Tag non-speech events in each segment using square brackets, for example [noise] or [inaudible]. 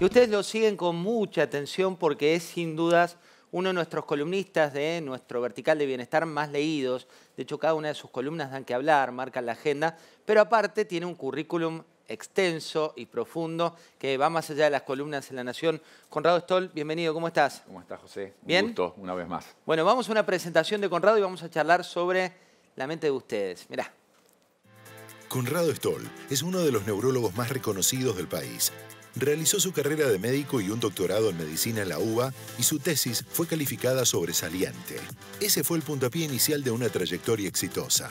Y ustedes lo siguen con mucha atención porque es sin dudas uno de nuestros columnistas de nuestro vertical de bienestar más leídos. De hecho, cada una de sus columnas dan que hablar, marcan la agenda, pero aparte tiene un currículum extenso y profundo que va más allá de las columnas en La Nación. Conrado Stoll, bienvenido, ¿cómo estás? ¿Cómo estás, José? ¿Bien? gusto, una vez más. Bueno, vamos a una presentación de Conrado y vamos a charlar sobre la mente de ustedes. Mirá. Conrado Stoll es uno de los neurólogos más reconocidos del país Realizó su carrera de médico y un doctorado en medicina en la UBA y su tesis fue calificada sobresaliente. Ese fue el puntapié inicial de una trayectoria exitosa.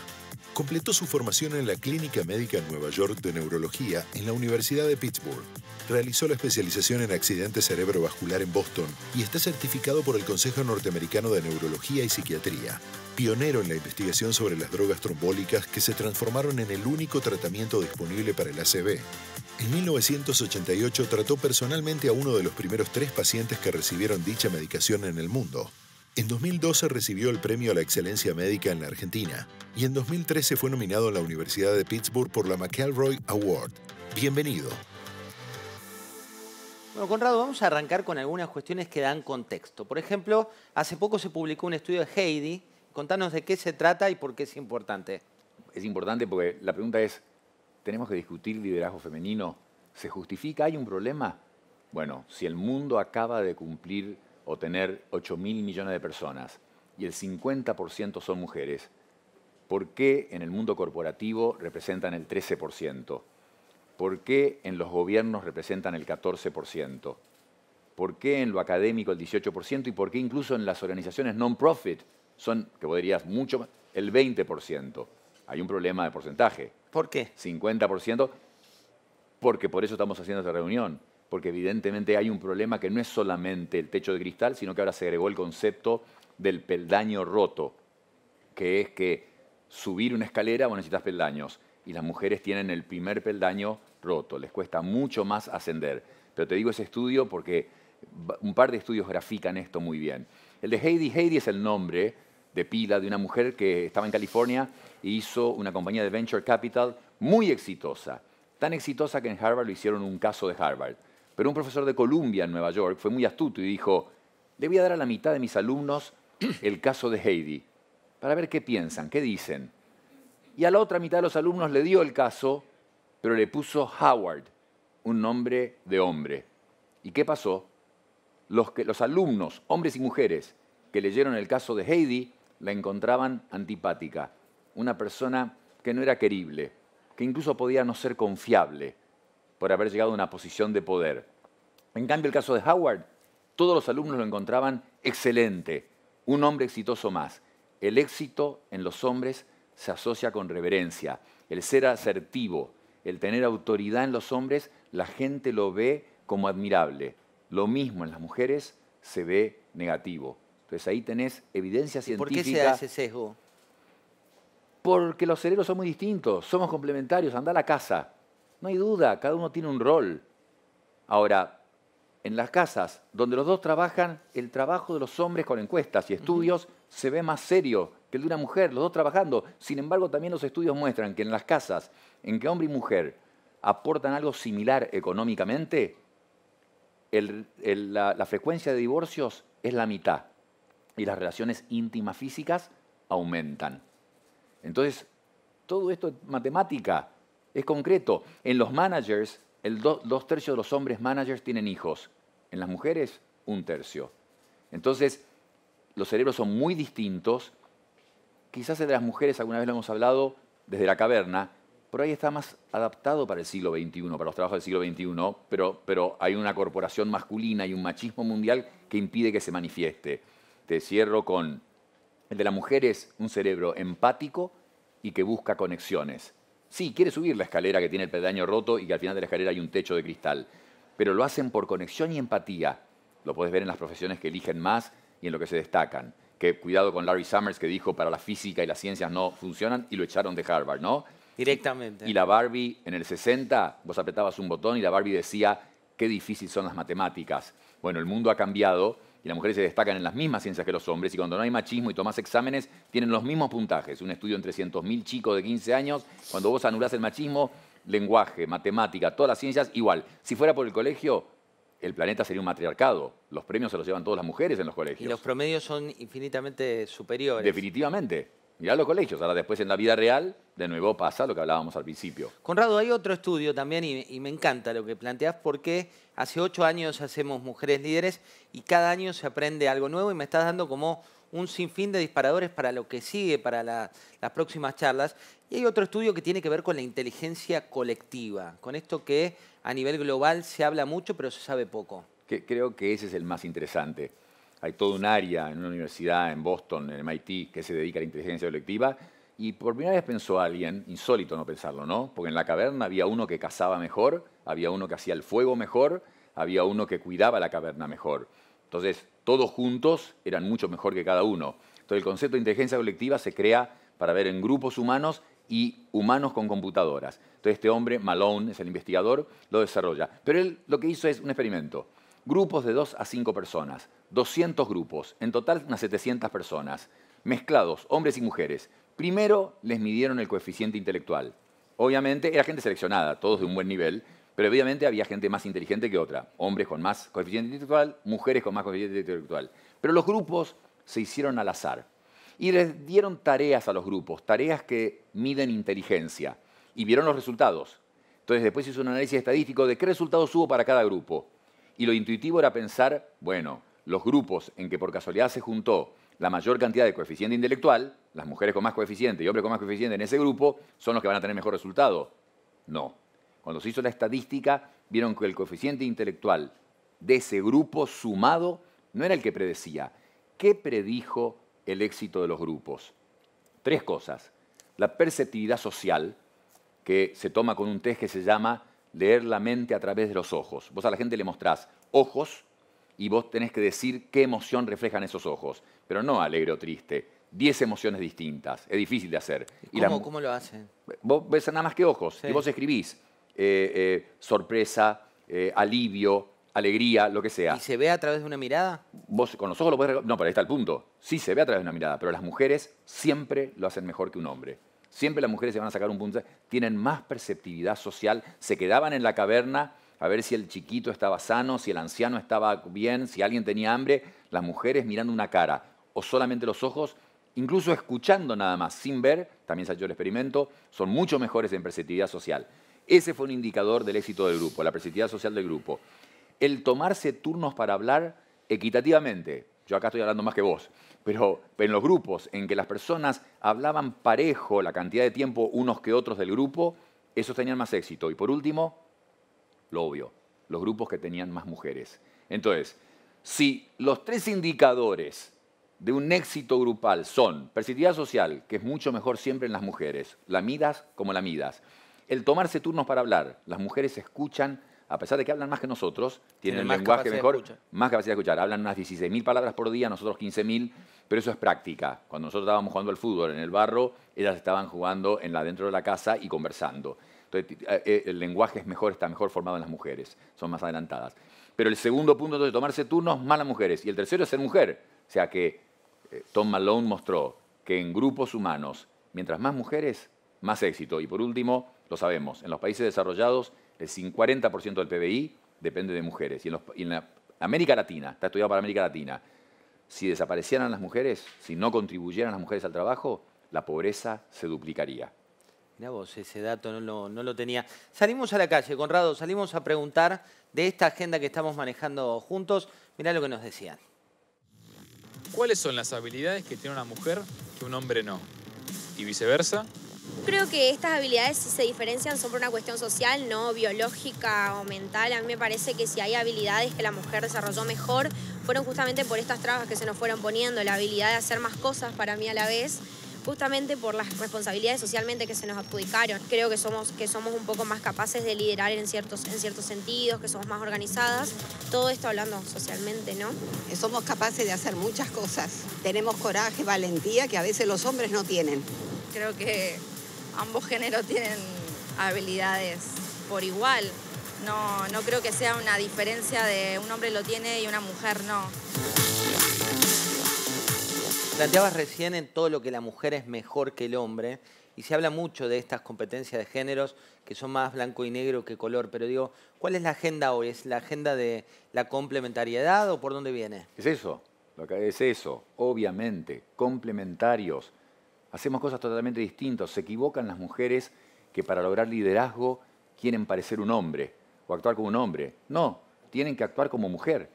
Completó su formación en la Clínica Médica Nueva York de Neurología en la Universidad de Pittsburgh. Realizó la especialización en accidente cerebrovascular en Boston y está certificado por el Consejo Norteamericano de Neurología y Psiquiatría, pionero en la investigación sobre las drogas trombólicas que se transformaron en el único tratamiento disponible para el ACV. En 1988 trató personalmente a uno de los primeros tres pacientes que recibieron dicha medicación en el mundo. En 2012 recibió el premio a la excelencia médica en la Argentina y en 2013 fue nominado en la Universidad de Pittsburgh por la McElroy Award. Bienvenido. Bueno, Conrado, vamos a arrancar con algunas cuestiones que dan contexto. Por ejemplo, hace poco se publicó un estudio de Heidi. Contanos de qué se trata y por qué es importante. Es importante porque la pregunta es, ¿tenemos que discutir liderazgo femenino? ¿Se justifica? ¿Hay un problema? Bueno, si el mundo acaba de cumplir o tener 8 mil millones de personas y el 50% son mujeres, ¿por qué en el mundo corporativo representan el 13%? ¿Por qué en los gobiernos representan el 14%? ¿Por qué en lo académico el 18%? ¿Y por qué incluso en las organizaciones non-profit son, que podrías mucho más, el 20%? Hay un problema de porcentaje. ¿Por qué? 50%, porque por eso estamos haciendo esta reunión porque evidentemente hay un problema que no es solamente el techo de cristal, sino que ahora se agregó el concepto del peldaño roto, que es que subir una escalera, bueno, necesitas peldaños, y las mujeres tienen el primer peldaño roto, les cuesta mucho más ascender. Pero te digo ese estudio porque un par de estudios grafican esto muy bien. El de Heidi, Heidi es el nombre de pila de una mujer que estaba en California e hizo una compañía de venture capital muy exitosa, tan exitosa que en Harvard lo hicieron un caso de Harvard pero un profesor de Columbia en Nueva York fue muy astuto y dijo, le voy a dar a la mitad de mis alumnos el caso de Heidi, para ver qué piensan, qué dicen. Y a la otra mitad de los alumnos le dio el caso, pero le puso Howard, un nombre de hombre. ¿Y qué pasó? Los, los alumnos, hombres y mujeres, que leyeron el caso de Heidi, la encontraban antipática, una persona que no era querible, que incluso podía no ser confiable por haber llegado a una posición de poder. En cambio, el caso de Howard, todos los alumnos lo encontraban excelente, un hombre exitoso más. El éxito en los hombres se asocia con reverencia, el ser asertivo, el tener autoridad en los hombres, la gente lo ve como admirable. Lo mismo en las mujeres se ve negativo. Entonces ahí tenés evidencia científica. ¿Por qué se hace sesgo? Porque los cerebros son muy distintos, somos complementarios, anda a la casa. No hay duda, cada uno tiene un rol. Ahora, en las casas donde los dos trabajan, el trabajo de los hombres con encuestas y estudios se ve más serio que el de una mujer, los dos trabajando. Sin embargo, también los estudios muestran que en las casas en que hombre y mujer aportan algo similar económicamente, la, frecuencia de divorcios es la mitad y las relaciones íntimas físicas aumentan. Entonces, todo esto es matemática. Es concreto, en los managers, el dos tercios de los hombres managers tienen hijos, en las mujeres un tercio. Entonces, los cerebros son muy distintos. Quizás el de las mujeres, alguna vez lo hemos hablado, desde la caverna, por ahí está más adaptado para el siglo XXI, para los trabajos del siglo XXI, pero, pero hay una corporación masculina y un machismo mundial que impide que se manifieste. Te cierro con el de la mujer es un cerebro empático y que busca conexiones. Sí, quiere subir la escalera que tiene el pedaño roto y que al final de la escalera hay un techo de cristal, pero lo hacen por conexión y empatía. Lo puedes ver en las profesiones que eligen más y en lo que se destacan. Que cuidado con Larry Summers que dijo para la física y las ciencias no funcionan y lo echaron de Harvard, ¿no? Directamente. Y la Barbie en el 60, vos apretabas un botón y la Barbie decía qué difícil son las matemáticas. Bueno, el mundo ha cambiado y las mujeres se destacan en las mismas ciencias que los hombres y cuando no hay machismo y tomas exámenes tienen los mismos puntajes. Un estudio en 300.000 chicos de 15 años, cuando vos anulás el machismo, lenguaje, matemática, todas las ciencias igual. Si fuera por el colegio, el planeta sería un matriarcado. Los premios se los llevan todas las mujeres en los colegios. Y los promedios son infinitamente superiores. Definitivamente. Ya los colegios. Ahora después en la vida real, de nuevo pasa lo que hablábamos al principio. Conrado, hay otro estudio también y, me encanta lo que planteas porque Hace ocho años hacemos Mujeres Líderes y cada año se aprende algo nuevo y me estás dando como un sinfín de disparadores para lo que sigue, para las próximas charlas. Y hay otro estudio que tiene que ver con la inteligencia colectiva, con esto que a nivel global se habla mucho pero se sabe poco. creo que ese es el más interesante. Hay todo un área en una universidad en Boston, en MIT, que se dedica a la inteligencia colectiva y por primera vez pensó alguien, insólito no pensarlo, ¿no? Porque en la caverna había uno que cazaba mejor, había uno que hacía el fuego mejor, había uno que cuidaba la caverna mejor. Entonces, todos juntos eran mucho mejor que cada uno. Entonces, el concepto de inteligencia colectiva se crea para ver en grupos humanos y humanos con computadoras. Entonces, este hombre, Malone, es el investigador, lo desarrolla. Pero él lo que hizo es un experimento. Grupos de 2 a 5 personas, 200 grupos, en total unas 700 personas, mezclados, hombres y mujeres. Primero les midieron el coeficiente intelectual. Obviamente era gente seleccionada, todos de un buen nivel, pero obviamente había gente más inteligente que otra. Hombres con más coeficiente intelectual, mujeres con más coeficiente intelectual. Pero los grupos se hicieron al azar. Y les dieron tareas a los grupos, tareas que miden inteligencia. Y vieron los resultados. Entonces después hizo un análisis estadístico de qué resultados hubo para cada grupo. Y lo intuitivo era pensar, bueno, los grupos en que por casualidad se juntó la mayor cantidad de coeficiente intelectual, las mujeres con más coeficiente y hombres con más coeficiente en ese grupo, son los que van a tener mejor resultado. No. Cuando se hizo la estadística, vieron que el coeficiente intelectual de ese grupo sumado no era el que predecía. ¿Qué predijo el éxito de los grupos? Tres cosas. La perceptividad social, que se toma con un test que se llama leer la mente a través de los ojos. Vos a la gente le mostrás ojos y vos tenés que decir qué emoción reflejan esos ojos, pero no alegre o triste. Diez emociones distintas, es difícil de hacer. ¿Cómo, y ¿Cómo lo hacen? Vos ves nada más que ojos y vos escribís eh, eh, sorpresa, eh, alivio, alegría, lo que sea. ¿Y se ve a través de una mirada? Vos con los ojos lo podés... No, pero ahí está el punto. Sí se ve a través de una mirada, pero las mujeres siempre lo hacen mejor que un hombre. Siempre las mujeres se van a sacar un punto. Tienen más perceptividad social, se quedaban en la caverna a ver si el chiquito estaba sano, si el anciano estaba bien, si alguien tenía hambre, las mujeres mirando una cara o solamente los ojos, incluso escuchando nada más, sin ver, también se el experimento, son mucho mejores en perceptividad social. Ese fue un indicador del éxito del grupo, la perceptividad social del grupo. El tomarse turnos para hablar equitativamente, yo acá estoy hablando más que vos, pero en los grupos en que las personas hablaban parejo la cantidad de tiempo unos que otros del grupo, esos tenían más éxito. Y por último, lo obvio, los grupos que tenían más mujeres. Entonces, si los tres indicadores de un éxito grupal son perspectiva social, que es mucho mejor siempre en las mujeres, la midas como la midas, el tomarse turnos para hablar, las mujeres escuchan, a pesar de que hablan más que nosotros, tienen, el lenguaje mejor, más capacidad de escuchar, hablan unas 16.000 palabras por día, nosotros 15.000, pero eso es práctica. Cuando nosotros estábamos jugando al fútbol en el barro, ellas estaban jugando en la dentro de la casa y conversando. Entonces, eh, eh, el lenguaje es mejor, está mejor formado en las mujeres, son más adelantadas. Pero el segundo punto, es tomarse turnos más las mujeres. Y el tercero es ser mujer. O sea que eh, Tom Malone mostró que en grupos humanos, mientras más mujeres, más éxito. Y por último, lo sabemos, en los países desarrollados, el 40% del PBI depende de mujeres. Y en, América Latina, está estudiado para América Latina, si desaparecieran las mujeres, si no contribuyeran las mujeres al trabajo, la pobreza se duplicaría. Mira vos, ese dato no lo, no lo tenía. Salimos a la calle, Conrado, salimos a preguntar de esta agenda que estamos manejando juntos. Mira lo que nos decían. ¿Cuáles son las habilidades que tiene una mujer que un hombre no? ¿Y viceversa? Creo que estas habilidades, se diferencian, son por una cuestión social, no biológica o mental. A mí me parece que si hay habilidades que la mujer desarrolló mejor, fueron justamente por estas trabas que se nos fueron poniendo, la habilidad de hacer más cosas para mí a la vez justamente por las responsabilidades socialmente que se nos adjudicaron. Creo que somos, que somos un poco más capaces de liderar en ciertos, en ciertos sentidos, que somos más organizadas, todo esto hablando socialmente, ¿no? Somos capaces de hacer muchas cosas, tenemos coraje, valentía que a veces los hombres no tienen. Creo que ambos géneros tienen habilidades por igual. No, no creo que sea una diferencia de un hombre lo tiene y una mujer no. Planteabas recién en todo lo que la mujer es mejor que el hombre y se habla mucho de estas competencias de géneros que son más blanco y negro que color, pero digo, ¿cuál es la agenda hoy? ¿Es la agenda de la complementariedad o por dónde viene? Es eso, es eso, obviamente, complementarios. Hacemos cosas totalmente distintas, se equivocan las mujeres que para lograr liderazgo quieren parecer un hombre o actuar como un hombre. No, tienen que actuar como mujer.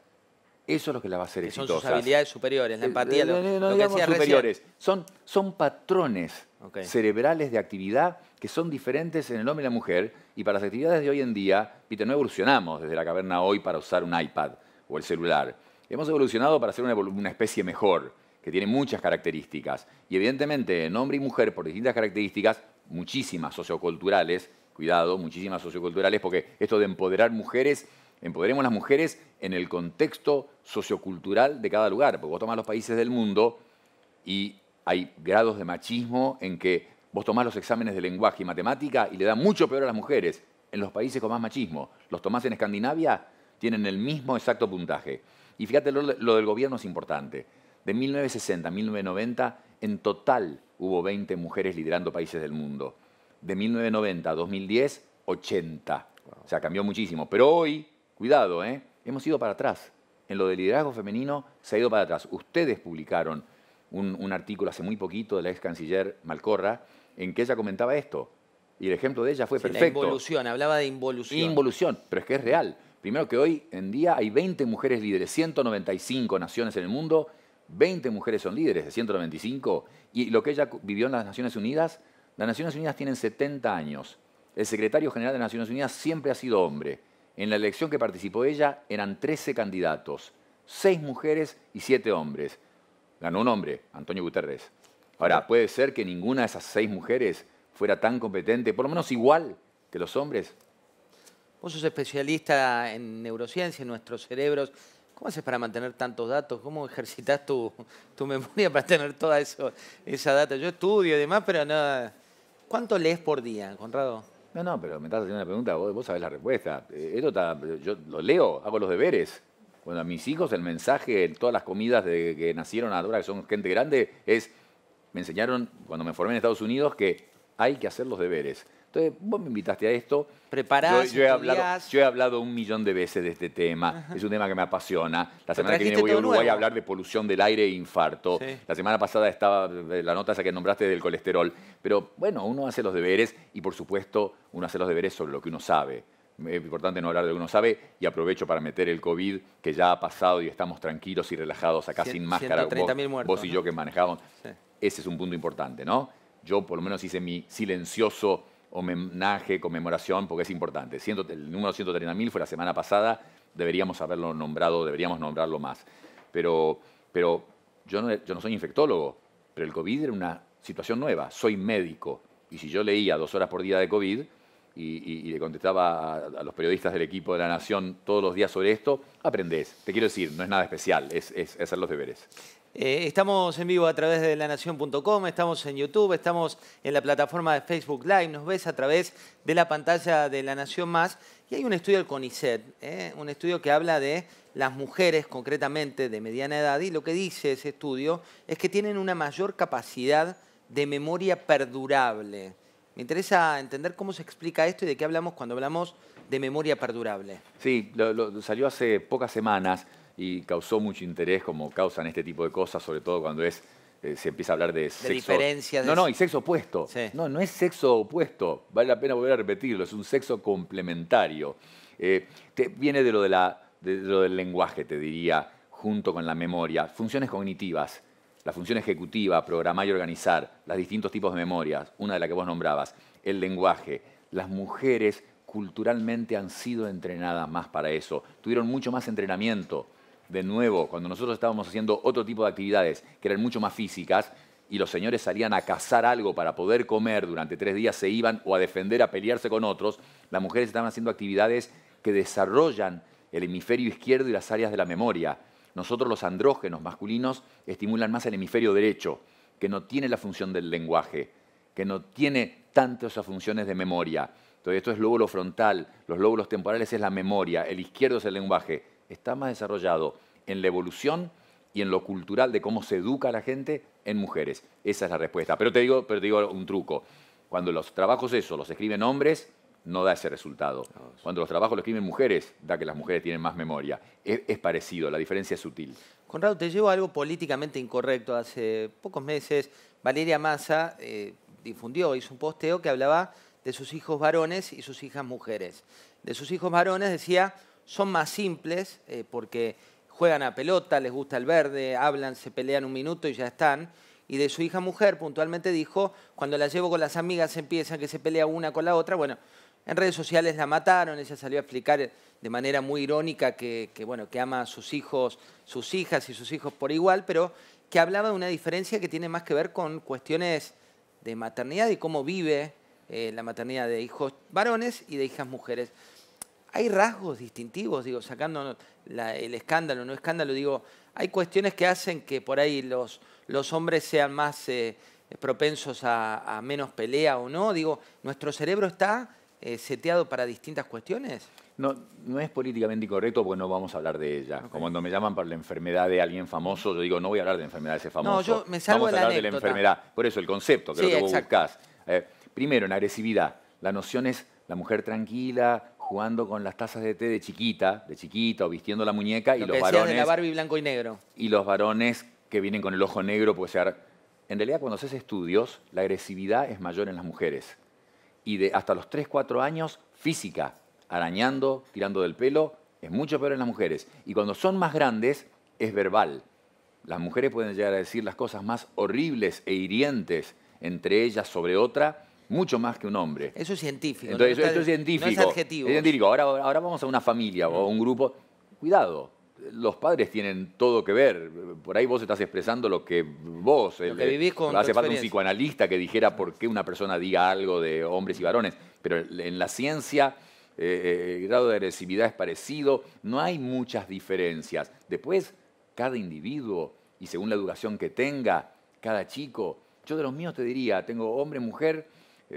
Eso es lo que la va a hacer exitosa. Son sus habilidades superiores, la eh, empatía, eh, que superiores. Son, son patrones cerebrales de actividad que son diferentes en el hombre y la mujer. Y para las actividades de hoy en día, Peter, no evolucionamos desde la caverna hoy para usar un iPad o el celular. Hemos evolucionado para ser una, una especie mejor, que tiene muchas características. Y evidentemente, en hombre y mujer, por distintas características, muchísimas socioculturales, cuidado, muchísimas socioculturales, porque esto de empoderar mujeres empoderemos a las mujeres en el contexto sociocultural de cada lugar. Porque vos tomás los países del mundo y hay grados de machismo en que vos tomás los exámenes de lenguaje y matemática y le da mucho peor a las mujeres en los países con más machismo. Los tomás en Escandinavia, tienen el mismo exacto puntaje. Y fíjate, lo, del gobierno es importante. De 1960 a 1990, en total hubo 20 mujeres liderando países del mundo. De 1990 a 2010, 80. O sea, cambió muchísimo. Pero hoy, Cuidado, ¿eh? hemos ido para atrás. En lo del liderazgo femenino se ha ido para atrás. Ustedes publicaron un, artículo hace muy poquito de la ex canciller Malcorra en que ella comentaba esto. Y el ejemplo de ella fue perfecto. La involución, hablaba de involución. Involución, pero es que es real. Primero que hoy en día hay 20 mujeres líderes, 195 naciones en el mundo, 20 mujeres son líderes de 195. Y lo que ella vivió en las Naciones Unidas, las Naciones Unidas tienen 70 años. El secretario general de las Naciones Unidas siempre ha sido hombre. En la elección que participó ella eran 13 candidatos, 6 mujeres y 7 hombres. Ganó un hombre, Antonio Guterres. Ahora, puede ser que ninguna de esas 6 mujeres fuera tan competente, por lo menos igual que los hombres. Vos sos especialista en neurociencia, en nuestros cerebros. ¿Cómo haces para mantener tantos datos? ¿Cómo ejercitas tu, memoria para tener toda eso, esa data? Yo estudio y demás, pero nada. ¿Cuánto lees por día, Conrado? No, no, pero me estás haciendo una pregunta, vos, sabés la respuesta. Eh, yo lo leo, hago los deberes. Cuando a mis hijos el mensaje en todas las comidas de que nacieron hora que son gente grande, es, me enseñaron cuando me formé en Estados Unidos que hay que hacer los deberes. Entonces, vos me invitaste a esto. preparado. yo, yo, he hablado, un millón de veces de este tema. Es un tema que me apasiona. La semana que viene voy a Uruguay a hablar de polución del aire e infarto. La semana pasada estaba eh, la nota esa que nombraste del colesterol. Pero bueno, uno hace los deberes y por supuesto uno hace los deberes sobre lo que uno sabe. Es importante no hablar de lo que uno sabe y aprovecho para meter el COVID que ya ha pasado y estamos tranquilos y relajados acá sin máscara. Vos, muertos, vos, y yo que manejamos. Ese es un punto importante, ¿no? Yo por lo menos hice mi silencioso homenaje, conmemoración, porque es importante. el número 130.000 fue la semana pasada, deberíamos haberlo nombrado, deberíamos nombrarlo más. Pero, pero yo, yo no soy infectólogo, pero el COVID era una situación nueva. Soy médico y si yo leía dos horas por día de COVID, y, le contestaba a, los periodistas del equipo de La Nación todos los días sobre esto, aprendés. Te quiero decir, no es nada especial, es, hacer los deberes. Eh, estamos en vivo a través de lanación.com, estamos en YouTube, estamos en la plataforma de Facebook Live, nos ves a través de la pantalla de La Nación Más. Y hay un estudio del CONICET, eh, un estudio que habla de las mujeres concretamente de mediana edad y lo que dice ese estudio es que tienen una mayor capacidad de memoria perdurable. Me interesa entender cómo se explica esto y de qué hablamos cuando hablamos de memoria perdurable. Sí, salió hace pocas semanas y causó mucho interés como causan este tipo de cosas, sobre todo cuando es eh, se empieza a hablar de, de sexo. No, no, y sexo opuesto. No, no es sexo opuesto. Vale la pena volver a repetirlo. Es un sexo complementario. Eh, viene de lo, de, la, de lo del lenguaje, te diría, junto con la memoria. Funciones cognitivas la función ejecutiva, programar y organizar, los distintos tipos de memorias, una de las que vos nombrabas, el lenguaje, las mujeres culturalmente han sido entrenadas más para eso, tuvieron mucho más entrenamiento. De nuevo, cuando nosotros estábamos haciendo otro tipo de actividades que eran mucho más físicas, y los señores salían a cazar algo para poder comer durante tres días, se iban o a defender, a pelearse con otros, las mujeres estaban haciendo actividades que desarrollan el hemisferio izquierdo y las áreas de la memoria nosotros los andrógenos masculinos estimulan más el hemisferio derecho, que no tiene la función del lenguaje, que no tiene tantas funciones de memoria. Entonces esto es lóbulo frontal, los lóbulos temporales es la memoria, el izquierdo es el lenguaje. Está más desarrollado en la evolución y en lo cultural de cómo se educa a la gente en mujeres. Esa es la respuesta. Pero te digo, pero digo un truco. Cuando los trabajos eso los escriben hombres, no da ese resultado. Cuando los trabajos los escriben mujeres, da que las mujeres tienen más memoria. Es, parecido, la diferencia es sutil. Conrado, te llevo algo políticamente incorrecto. Hace pocos meses, Valeria Massa eh, difundió, hizo un posteo que hablaba de sus hijos varones y sus hijas mujeres. De sus hijos varones decía, son más simples eh, porque juegan a pelota, les gusta el verde, hablan, se pelean un minuto y ya están y de su hija mujer puntualmente dijo, cuando la llevo con las amigas empiezan que se pelea una con la otra. Bueno, en redes sociales la mataron, ella salió a explicar de manera muy irónica que, bueno, que ama a sus hijos, sus hijas y sus hijos por igual, pero que hablaba de una diferencia que tiene más que ver con cuestiones de maternidad y cómo vive eh, la maternidad de hijos varones y de hijas mujeres. Hay rasgos distintivos, digo, sacando el escándalo, no escándalo, digo, hay cuestiones que hacen que por ahí los, hombres sean más eh, propensos a, menos pelea o no, digo, nuestro cerebro está eh, seteado para distintas cuestiones? No, no es políticamente incorrecto porque no vamos a hablar de ella. Como cuando me llaman por la enfermedad de alguien famoso, yo digo, no voy a hablar de enfermedad de ese famoso. No, yo me salgo vamos a hablar de la, enfermedad. Por eso el concepto, que vos buscás. Eh, primero, en agresividad. La noción es la mujer tranquila, jugando con las tazas de té de chiquita, de chiquita, o vistiendo la muñeca, y los varones. De la Barbie blanco y negro. Y los varones que vienen con el ojo negro, puede ser. En realidad, cuando haces estudios, la agresividad es mayor en las mujeres y de hasta los 3, 4 años física, arañando, tirando del pelo, es mucho peor en las mujeres. Y cuando son más grandes, es verbal. Las mujeres pueden llegar a decir las cosas más horribles e hirientes entre ellas sobre otra, mucho más que un hombre. Eso es científico. eso, es científico. es adjetivo. científico. Ahora, ahora vamos a una familia o un grupo. Cuidado, los padres tienen todo que ver. Por ahí vos estás expresando lo que vos. Lo que vivís con eh, Hace falta un psicoanalista que dijera por qué una persona diga algo de hombres y varones. Pero en la ciencia eh, eh, el grado de agresividad es parecido. No hay muchas diferencias. Después, cada individuo y según la educación que tenga, cada chico. Yo de los míos te diría, tengo hombre, mujer,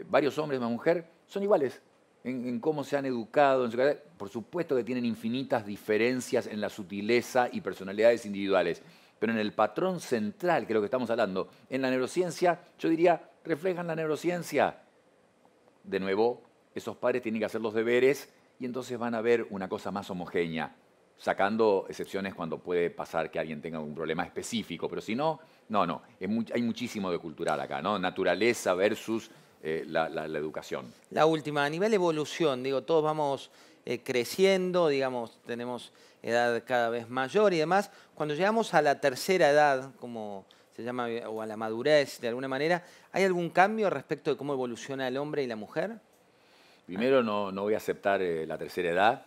varios hombres, una mujer, son iguales en, cómo se han educado, Por supuesto que tienen infinitas diferencias en la sutileza y personalidades individuales, pero en el patrón central, que es lo que estamos hablando, en la neurociencia, yo diría, reflejan la neurociencia. De nuevo, esos padres tienen que hacer los deberes y entonces van a ver una cosa más homogénea, sacando excepciones cuando puede pasar que alguien tenga un problema específico, pero si no, no, no, hay muchísimo de cultural acá, ¿no? Naturaleza versus eh, la, educación. La última, a nivel evolución, digo, todos vamos eh, creciendo, digamos, tenemos edad cada vez mayor y demás. Cuando llegamos a la tercera edad, como se llama, o a la madurez de alguna manera, ¿hay algún cambio respecto de cómo evoluciona el hombre y la mujer? Primero, no, voy a aceptar eh, la tercera edad.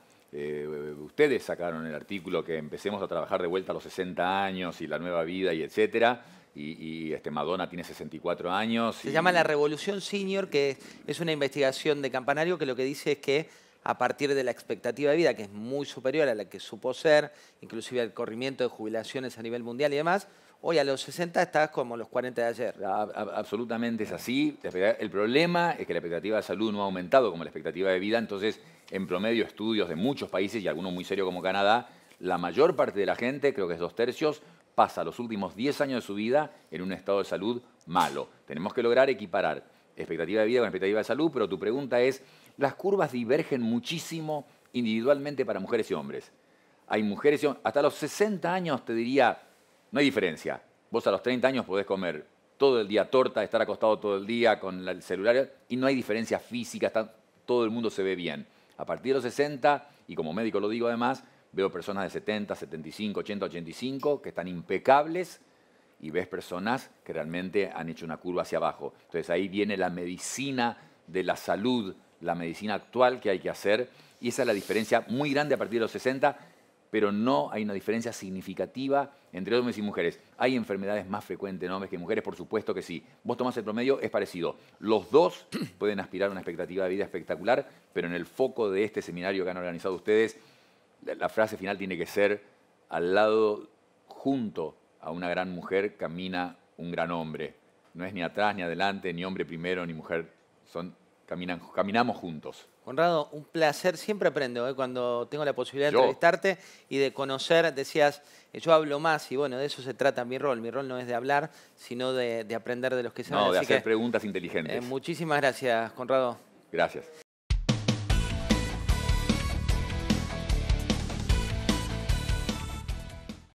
ustedes sacaron el artículo que empecemos a trabajar de vuelta a los 60 años y la nueva vida y etcétera y, este Madonna tiene 64 años. Se llama La Revolución Senior, que es una investigación de Campanario que lo que dice es que a partir de la expectativa de vida, que es muy superior a la que supo ser, inclusive el corrimiento de jubilaciones a nivel mundial y demás, hoy a los 60 estás como los 40 de ayer. Ah, ah, absolutamente es así. El problema es que la expectativa de salud no ha aumentado como la expectativa de vida, entonces en promedio estudios de muchos países y algunos muy serios como Canadá, la mayor parte de la gente, creo que es dos tercios, pasa los últimos 10 años de su vida en un estado de salud malo. Tenemos que lograr equiparar expectativa de vida con expectativa de salud, pero tu pregunta es, las curvas divergen muchísimo individualmente para mujeres y hombres. Hay mujeres y hasta los 60 años te diría, no hay diferencia. Vos a los 30 años podés comer todo el día torta, estar acostado todo el día con el celular y no hay diferencia física, todo el mundo se ve bien. A partir de los 60, y como médico lo digo además, veo personas de 70, 75, 80, 85 que están impecables y ves personas que realmente han hecho una curva hacia abajo. Entonces ahí viene la medicina de la salud, la medicina actual que hay que hacer y esa es la diferencia muy grande a partir de los 60, pero no hay una diferencia significativa entre hombres y mujeres. Hay enfermedades más frecuentes en hombres que en mujeres, por supuesto que sí. Vos tomás el promedio, es parecido. Los dos [clears throat] pueden aspirar a una expectativa de vida espectacular, pero en el foco de este seminario que han organizado ustedes la frase final tiene que ser, al lado, junto a una gran mujer, camina un gran hombre. No es ni atrás, ni adelante, ni hombre primero, ni mujer. Son, caminan, caminamos juntos. Conrado, un placer, siempre aprendo ¿eh? cuando tengo la posibilidad de entrevistarte y de conocer, decías, eh, yo hablo más y bueno, de eso se trata mi rol, mi rol no es de hablar, sino de, aprender de los que saben. No, de hacer preguntas inteligentes. Eh, muchísimas gracias, Conrado. Gracias.